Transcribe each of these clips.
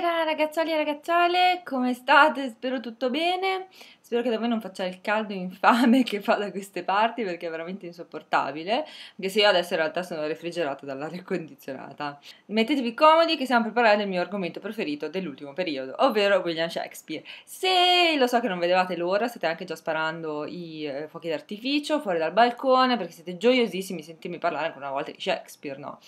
Buonasera ragazzoli e ragazzole, come state? Spero tutto bene. Spero che da voi non faccia il caldo infame che fa da queste parti perché è veramente insopportabile. Anche se io adesso in realtà sono refrigerata dall'aria condizionata. Mettetevi comodi che siamo per parlare del mio argomento preferito dell'ultimo periodo, ovvero William Shakespeare. Se lo so che non vedevate l'ora, state anche già sparando i eh, fuochi d'artificio fuori dal balcone perché siete gioiosissimi sentirmi parlare ancora una volta di Shakespeare, no?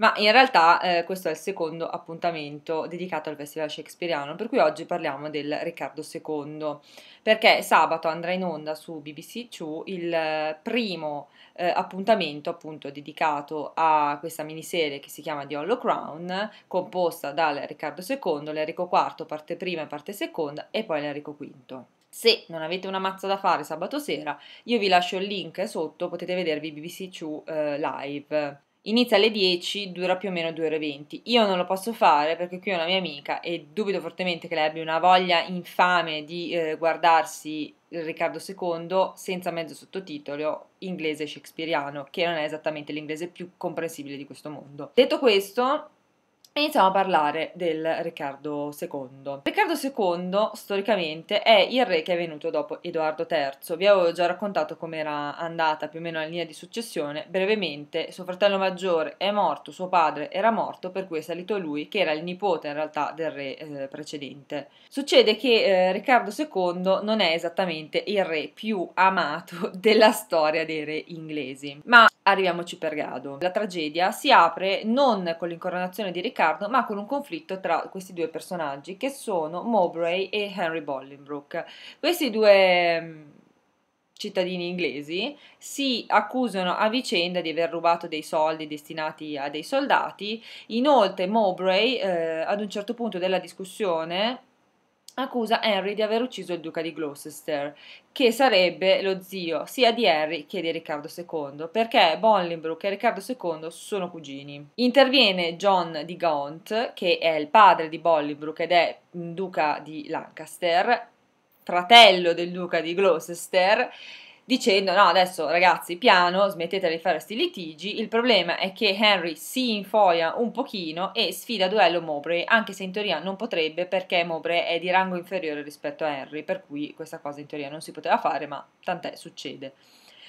ma in realtà eh, questo è il secondo appuntamento dedicato al Festival Shakespeareano, per cui oggi parliamo del Riccardo II, perché sabato andrà in onda su BBC2 il eh, primo eh, appuntamento appunto dedicato a questa miniserie che si chiama The Hollow Crown, composta dal Riccardo II, l'Enrico IV, parte prima e parte seconda, e poi l'Enrico V. Se non avete una mazza da fare sabato sera, io vi lascio il link sotto, potete vedervi BBC2 eh, live. Inizia alle 10, dura più o meno 2 ore e 20. Io non lo posso fare perché qui ho una mia amica e dubito fortemente che lei abbia una voglia infame di eh, guardarsi Riccardo II senza mezzo sottotitolo inglese shakespeariano, che non è esattamente l'inglese più comprensibile di questo mondo. Detto questo, Iniziamo a parlare del Riccardo II. Riccardo II, storicamente, è il re che è venuto dopo Edoardo III. Vi avevo già raccontato com'era andata più o meno la linea di successione. Brevemente, suo fratello maggiore è morto, suo padre era morto, per cui è salito lui, che era il nipote in realtà del re eh, precedente. Succede che eh, Riccardo II non è esattamente il re più amato della storia dei re inglesi. Ma arriviamoci per grado. La tragedia si apre non con l'incoronazione di Riccardo, Riccardo, ma con un conflitto tra questi due personaggi che sono Mowbray e Henry Bolingbroke. Questi due mm, cittadini inglesi si accusano a vicenda di aver rubato dei soldi destinati a dei soldati. Inoltre Mowbray eh, ad un certo punto della discussione accusa Henry di aver ucciso il duca di Gloucester, che sarebbe lo zio sia di Henry che di Riccardo II, perché Bolingbroke e Riccardo II sono cugini. Interviene John di Gaunt, che è il padre di Bolingbroke ed è duca di Lancaster, fratello del duca di Gloucester, dicendo no adesso ragazzi piano smettete di fare questi litigi il problema è che Henry si infoia un pochino e sfida a duello Mowbray anche se in teoria non potrebbe perché Mowbray è di rango inferiore rispetto a Henry per cui questa cosa in teoria non si poteva fare ma tant'è succede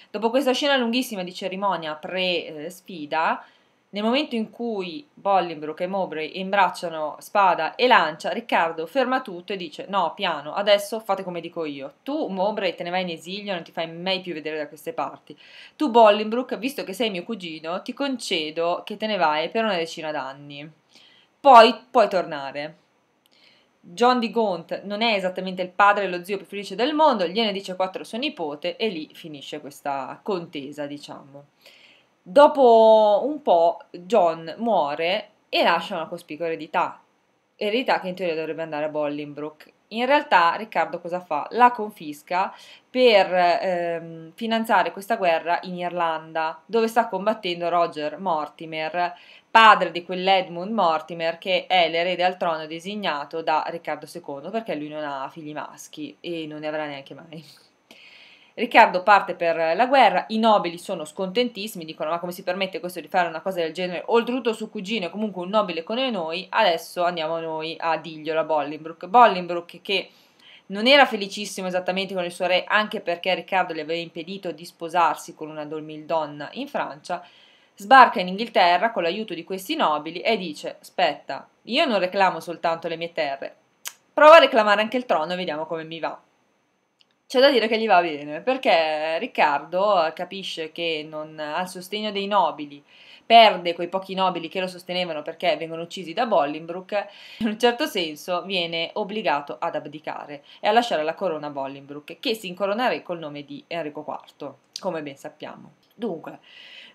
dopo questa scena lunghissima di cerimonia pre-sfida eh, nel momento in cui Bollingbrooke e Mowbray imbracciano spada e lancia, Riccardo ferma tutto e dice: No, piano, adesso fate come dico io. Tu, Mowbray, te ne vai in esilio, non ti fai mai più vedere da queste parti. Tu, Bollingbrooke, visto che sei mio cugino, ti concedo che te ne vai per una decina d'anni. Poi puoi tornare. John di Gaunt non è esattamente il padre e lo zio più felice del mondo, gliene dice quattro suo nipote e lì finisce questa contesa, diciamo. Dopo un po' John muore e lascia una cospicua eredità, eredità che in teoria dovrebbe andare a Bolingbroke. In realtà Riccardo cosa fa? La confisca per ehm, finanziare questa guerra in Irlanda, dove sta combattendo Roger Mortimer, padre di quell'Edmund Mortimer che è l'erede al trono designato da Riccardo II, perché lui non ha figli maschi e non ne avrà neanche mai. Riccardo parte per la guerra, i nobili sono scontentissimi, dicono ma come si permette questo di fare una cosa del genere, oltretutto suo cugino è comunque un nobile come noi, adesso andiamo noi a Digliolo, a Bolingbrook. Bolingbrook che non era felicissimo esattamente con il suo re, anche perché Riccardo gli aveva impedito di sposarsi con una dormildonna in Francia, sbarca in Inghilterra con l'aiuto di questi nobili e dice: Aspetta, io non reclamo soltanto le mie terre, prova a reclamare anche il trono e vediamo come mi va. C'è da dire che gli va bene, perché Riccardo eh, capisce che non ha il sostegno dei nobili, perde quei pochi nobili che lo sostenevano perché vengono uccisi da Bolingbroke, in un certo senso viene obbligato ad abdicare e a lasciare la corona a Bolingbroke, che si incoronerà col nome di Enrico IV, come ben sappiamo. Dunque,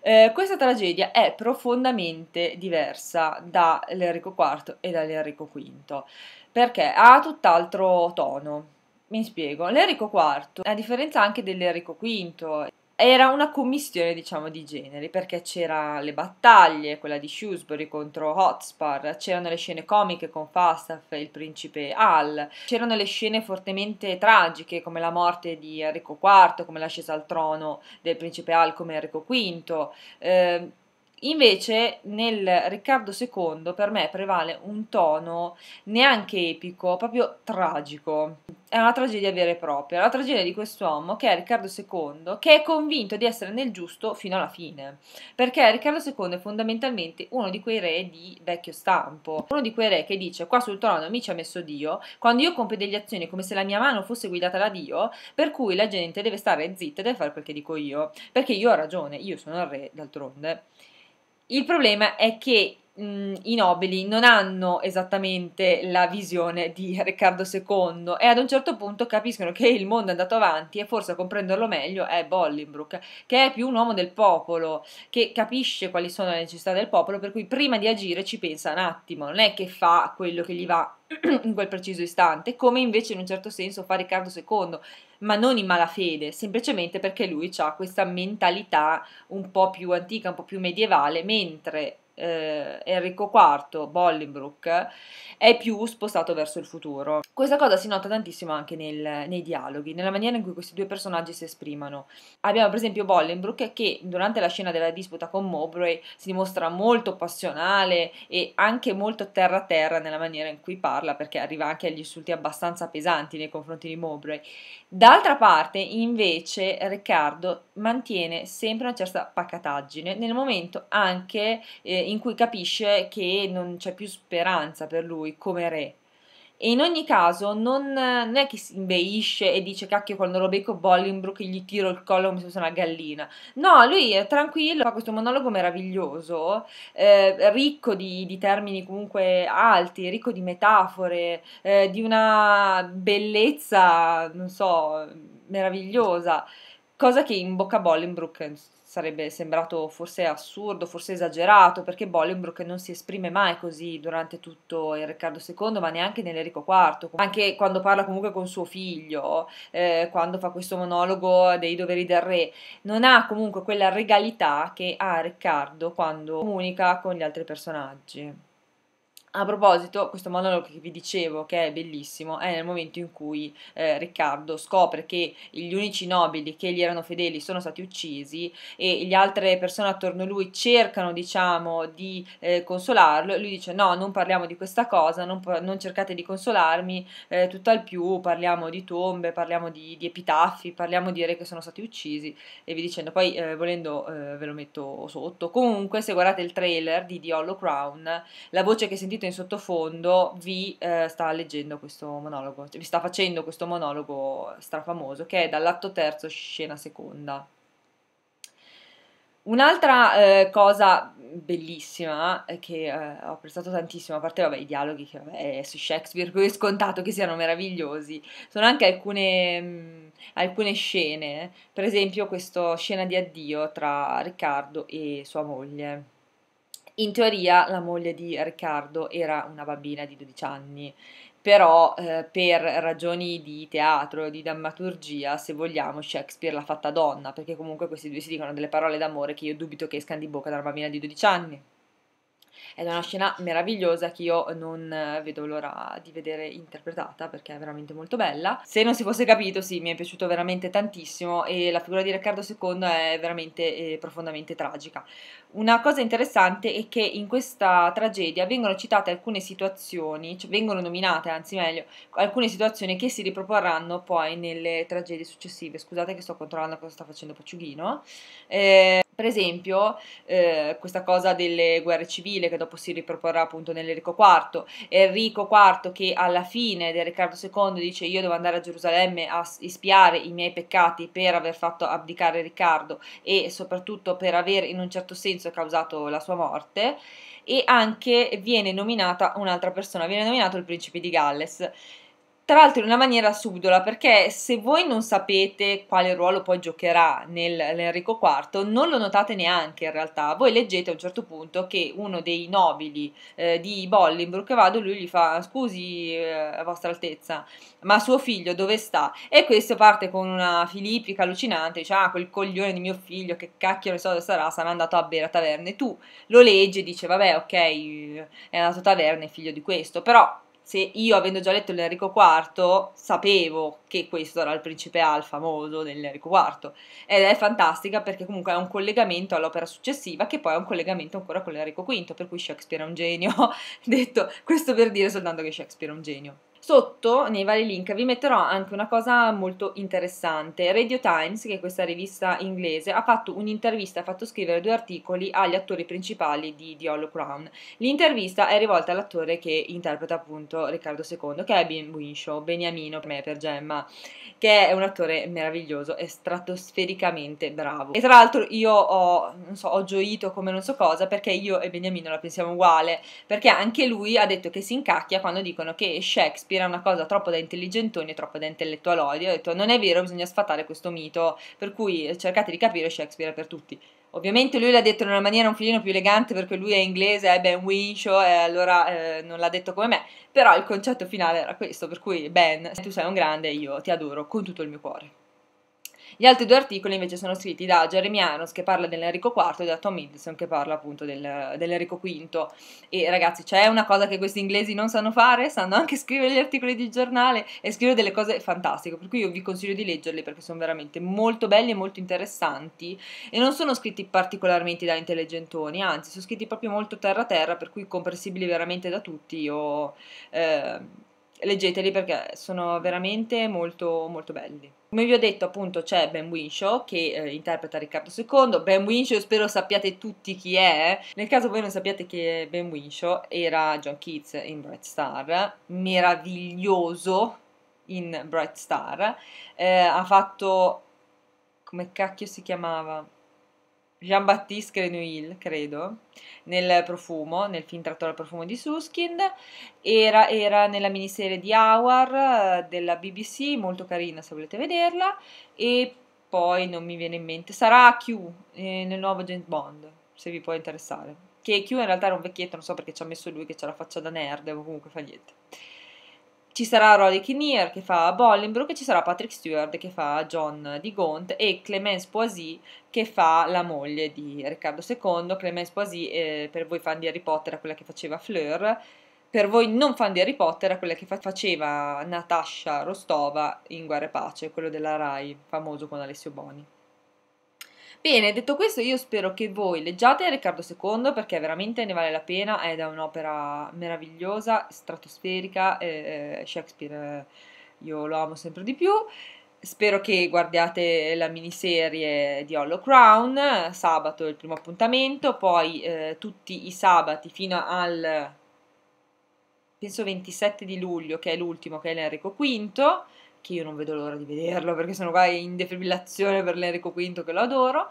eh, questa tragedia è profondamente diversa dall'Enrico IV e dall'Enrico V, perché ha tutt'altro tono mi spiego, l'Erico IV, a differenza anche dell'Erico V, era una commissione, diciamo, di generi, perché c'erano le battaglie, quella di Shrewsbury contro Hotspur, c'erano le scene comiche con Falstaff e il principe Al, c'erano le scene fortemente tragiche come la morte di Enrico IV, come l'ascesa al trono del principe Al come Enrico V, eh, Invece nel Riccardo II per me prevale un tono neanche epico, proprio tragico. È una tragedia vera e propria, la tragedia di quest'uomo che è Riccardo II, che è convinto di essere nel giusto fino alla fine, perché Riccardo II è fondamentalmente uno di quei re di vecchio stampo, uno di quei re che dice qua sul trono mi ci ha messo Dio, quando io compio delle azioni come se la mia mano fosse guidata da Dio, per cui la gente deve stare zitta e deve fare quel che dico io, perché io ho ragione, io sono il re d'altronde. Il problema è che mh, mm, i nobili non hanno esattamente la visione di Riccardo II e ad un certo punto capiscono che il mondo è andato avanti e forse a comprenderlo meglio è Bolingbroke, che è più un uomo del popolo, che capisce quali sono le necessità del popolo, per cui prima di agire ci pensa un attimo, non è che fa quello che gli va in quel preciso istante, come invece in un certo senso fa Riccardo II, ma non in malafede, semplicemente perché lui ha questa mentalità un po' più antica, un po' più medievale, mentre eh, Enrico IV, Bolingbroke, è più spostato verso il futuro. Questa cosa si nota tantissimo anche nel, nei dialoghi, nella maniera in cui questi due personaggi si esprimono. Abbiamo per esempio Bolingbroke che durante la scena della disputa con Mowbray si dimostra molto passionale e anche molto terra terra nella maniera in cui parla perché arriva anche agli insulti abbastanza pesanti nei confronti di Mowbray. D'altra parte invece Riccardo mantiene sempre una certa pacataggine nel momento anche eh, in cui capisce che non c'è più speranza per lui come re. E in ogni caso non, non è che si imbeisce e dice cacchio quando lo becco Bolingbrook gli tiro il collo come se fosse una gallina. No, lui è tranquillo, fa questo monologo meraviglioso, eh, ricco di, di, termini comunque alti, ricco di metafore, eh, di una bellezza, non so, meravigliosa cosa che in bocca a Bolingbrook sarebbe sembrato forse assurdo, forse esagerato, perché Bolingbrook non si esprime mai così durante tutto il Riccardo II, ma neanche nell'Erico IV, anche quando parla comunque con suo figlio, eh, quando fa questo monologo dei doveri del re, non ha comunque quella regalità che ha Riccardo quando comunica con gli altri personaggi. A proposito, questo monologo che vi dicevo che è bellissimo è nel momento in cui eh, Riccardo scopre che gli unici nobili che gli erano fedeli sono stati uccisi e le altre persone attorno a lui cercano, diciamo, di eh, consolarlo. E lui dice: No, non parliamo di questa cosa, non, non cercate di consolarmi, eh, tutt'al più parliamo di tombe, parliamo di, di, epitaffi, parliamo di re che sono stati uccisi e vi dicendo. Poi, eh, volendo, eh, ve lo metto sotto. Comunque, se guardate il trailer di The Hollow Crown, la voce che sentite sentite in sottofondo, vi eh, sta leggendo questo monologo, cioè vi sta facendo questo monologo strafamoso che è dall'atto terzo, scena seconda. Un'altra eh, cosa bellissima eh, che eh, ho apprezzato tantissimo, a parte vabbè, i dialoghi che vabbè, è eh, su Shakespeare, cui è scontato che siano meravigliosi, sono anche alcune, mh, mm, alcune scene, eh. per esempio questa scena di addio tra Riccardo e sua moglie in teoria la moglie di Riccardo era una bambina di 12 anni, però eh, per ragioni di teatro, di drammaturgia, se vogliamo, Shakespeare l'ha fatta donna, perché comunque questi due si dicono delle parole d'amore che io dubito che escano di bocca da una bambina di 12 anni. Ed è una scena meravigliosa che io non eh, vedo l'ora di vedere interpretata perché è veramente molto bella. Se non si fosse capito, sì, mi è piaciuto veramente tantissimo e la figura di Riccardo II è veramente eh, profondamente tragica. Una cosa interessante è che in questa tragedia vengono citate alcune situazioni, cioè vengono nominate, anzi meglio, alcune situazioni che si riproporranno poi nelle tragedie successive. Scusate che sto controllando cosa sta facendo Pacciughino. Eh, per esempio, eh, questa cosa delle guerre civili che dopo si riproporrà appunto nell'Enrico IV, Enrico IV che alla fine del Riccardo II dice io devo andare a Gerusalemme a espiare i miei peccati per aver fatto abdicare Riccardo e soprattutto per aver in un certo senso causato la sua morte e anche viene nominata un'altra persona, viene nominato il principe di Galles tra l'altro in una maniera subdola, perché se voi non sapete quale ruolo poi giocherà nell'Enrico IV, non lo notate neanche in realtà. Voi leggete a un certo punto che uno dei nobili eh, di Bolingbroke vado, lui gli fa scusi eh, vostra altezza, ma suo figlio dove sta? E questo parte con una filippica allucinante, dice ah quel coglione di mio figlio che cacchio ne so dove sarà, sarà andato a bere a taverne. Tu lo leggi e dice: vabbè ok eh, è andato a taverne, figlio di questo, però se io avendo già letto l'Enrico IV sapevo che questo era il principe Al famoso dell'Enrico IV ed è fantastica perché comunque è un collegamento all'opera successiva che poi è un collegamento ancora con l'Enrico V per cui Shakespeare è un genio detto questo per dire soltanto che Shakespeare è un genio Sotto, nei vari link, vi metterò anche una cosa molto interessante. Radio Times, che è questa rivista inglese, ha fatto un'intervista, ha fatto scrivere due articoli agli attori principali di The Hollow Crown. L'intervista è rivolta all'attore che interpreta appunto Riccardo II, che è Ben Winshaw, Beniamino per me, per Gemma, che è un attore meraviglioso e stratosfericamente bravo. E tra l'altro io ho, so, ho gioito come non so cosa perché io e Beniamino la pensiamo uguale, perché anche lui ha detto che si incacchia quando dicono che Shakespeare era una cosa troppo da intelligentoni e troppo da intellettualodi. Ho detto non è vero, bisogna sfatare questo mito, per cui eh, cercate di capire Shakespeare per tutti. Ovviamente lui l'ha detto in una maniera un filino più elegante perché lui è inglese, eh, è Ben Winshaw e eh, allora eh, non l'ha detto come me, però il concetto finale era questo, per cui Ben, tu sei un grande e io ti adoro con tutto il mio cuore. Gli altri due articoli invece sono scritti da Jeremy Anos che parla dell'Enrico IV e da Tom Hiddleston che parla appunto del, dell'Enrico V. E ragazzi, c'è una cosa che questi inglesi non sanno fare, sanno anche scrivere gli articoli di giornale e scrivere delle cose fantastiche, per cui io vi consiglio di leggerli perché sono veramente molto belli e molto interessanti e non sono scritti particolarmente da intelligentoni, anzi sono scritti proprio molto terra terra, per cui comprensibili veramente da tutti. Io eh, leggeteli perché sono veramente molto, molto belli. Come vi ho detto, appunto, c'è Ben Winshaw che eh, interpreta Riccardo II. Ben Winshaw, spero sappiate tutti chi è. Nel caso voi non sappiate che Ben Winshaw era John Keats in Bright Star, meraviglioso in Bright Star. Eh, ha fatto... come cacchio si chiamava? Jean-Baptiste Grenouille, credo, nel profumo, nel film tratto dal profumo di Suskind, era, era nella miniserie di Hour eh, della BBC, molto carina se volete vederla, e poi non mi viene in mente, sarà Q eh, nel nuovo James Bond, se vi può interessare, che Q in realtà era un vecchietto, non so perché ci ha messo lui che c'ha la faccia da nerd, comunque fa niente ci sarà Rory Kinnear che fa Bolingbroke, ci sarà Patrick Stewart che fa John di Gaunt e Clemence Poisy che fa la moglie di Riccardo II. Clemence Poisy, eh, per voi fan di Harry Potter, è quella che faceva Fleur, per voi non fan di Harry Potter, è quella che fa- faceva Natasha Rostova in Guerra e Pace, quello della Rai, famoso con Alessio Boni. Bene, detto questo io spero che voi leggiate Riccardo II perché veramente ne vale la pena, è un'opera meravigliosa, stratosferica, eh, eh Shakespeare eh, io lo amo sempre di più. Spero che guardiate la miniserie di Hollow Crown, sabato è il primo appuntamento, poi eh, tutti i sabati fino al penso 27 di luglio, che è l'ultimo, che è l'Enrico V che io non vedo l'ora di vederlo perché sono qua in defibrillazione per l'Enrico V che lo adoro.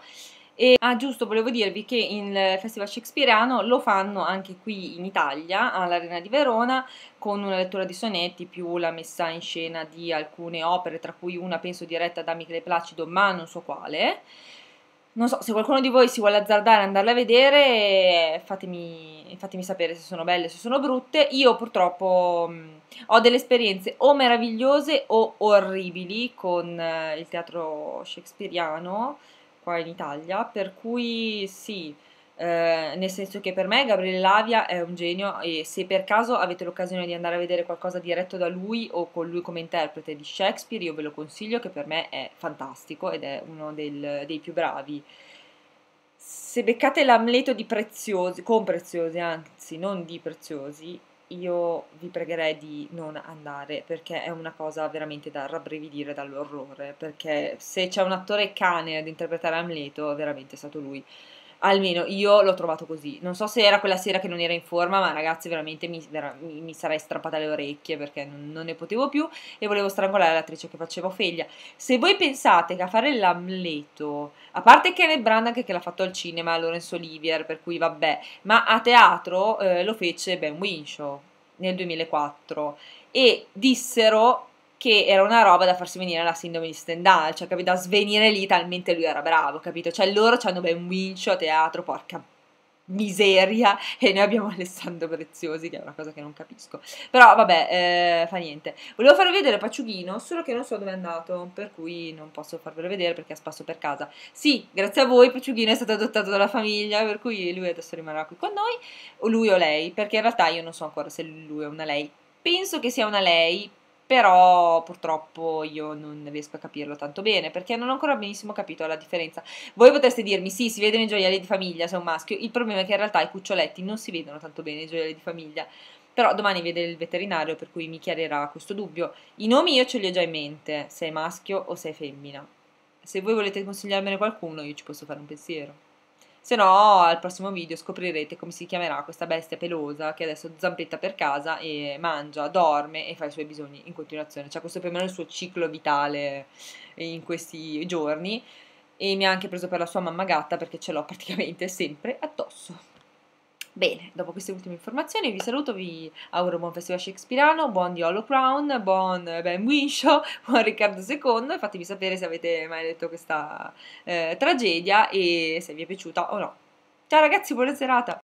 E, ah giusto, volevo dirvi che il Festival Shakespeareano lo fanno anche qui in Italia, all'Arena di Verona, con una lettura di sonetti più la messa in scena di alcune opere, tra cui una penso diretta da Michele Placido, ma non so quale non so, se qualcuno di voi si vuole azzardare e andarle a vedere, fatemi, fatemi, sapere se sono belle, se sono brutte. Io purtroppo mh, mm, ho delle esperienze o meravigliose o orribili con eh, il teatro shakespeariano qua in Italia, per cui sì, Ehm, nel senso che per me Gabriele Lavia è un genio e se per caso avete l'occasione di andare a vedere qualcosa diretto da lui o con lui come interprete di Shakespeare, io ve lo consiglio che per me è fantastico ed è uno del, dei più bravi. Se beccate l'Amleto di Preziosi, con Preziosi anzi, non di Preziosi, io vi pregherei di non andare perché è una cosa veramente da rabbrividire dall'orrore, perché se c'è un attore cane ad interpretare Amleto, veramente è stato lui almeno io l'ho trovato così. Non so se era quella sera che non era in forma, ma ragazzi, veramente mi, vera, mi, mi sarei strappata le orecchie perché non, non, ne potevo più e volevo strangolare l'attrice che faceva Ophelia. Se voi pensate che a fare l'Amleto, a parte Kenneth anche che l'ha fatto al cinema, Lorenzo Olivier, per cui vabbè, ma a teatro eh, lo fece Ben Winshaw nel 2004 e dissero che era una roba da farsi venire la sindrome di Stendhal, cioè capito, da svenire lì talmente lui era bravo, capito? Cioè loro hanno ben Wincio a teatro, porca miseria, e noi abbiamo Alessandro Preziosi, che è una cosa che non capisco. Però vabbè, eh, fa niente. Volevo farvi vedere Paciughino, solo che non so dove è andato, per cui non posso farvelo vedere perché è spasso per casa. Sì, grazie a voi Paciughino è stato adottato dalla famiglia, per cui lui adesso rimarrà qui con noi, o lui o lei, perché in realtà io non so ancora se lui è una lei. Penso che sia una lei, però purtroppo io non riesco a capirlo tanto bene perché non ho ancora benissimo capito la differenza. Voi potreste dirmi sì, si vedono i gioielli di famiglia se è un maschio, il problema è che in realtà i cuccioletti non si vedono tanto bene i gioielli di famiglia, però domani vede il veterinario per cui mi chiarirà questo dubbio. I nomi io ce li ho già in mente, se è maschio o se è femmina. Se voi volete consigliarmene qualcuno io ci posso fare un pensiero se no al prossimo video scoprirete come si chiamerà questa bestia pelosa che adesso zampetta per casa e mangia, dorme e fa i suoi bisogni in continuazione, cioè questo è più o meno il suo ciclo vitale in questi giorni e mi ha anche preso per la sua mamma gatta perché ce l'ho praticamente sempre addosso. Bene, dopo queste ultime informazioni vi saluto, vi auguro buon festival shakespeareano, buon di Hollow Crown, buon Ben Winshaw, buon Riccardo II, fatemi sapere se avete mai letto questa eh, tragedia e se vi è piaciuta o no. Ciao ragazzi, buona serata!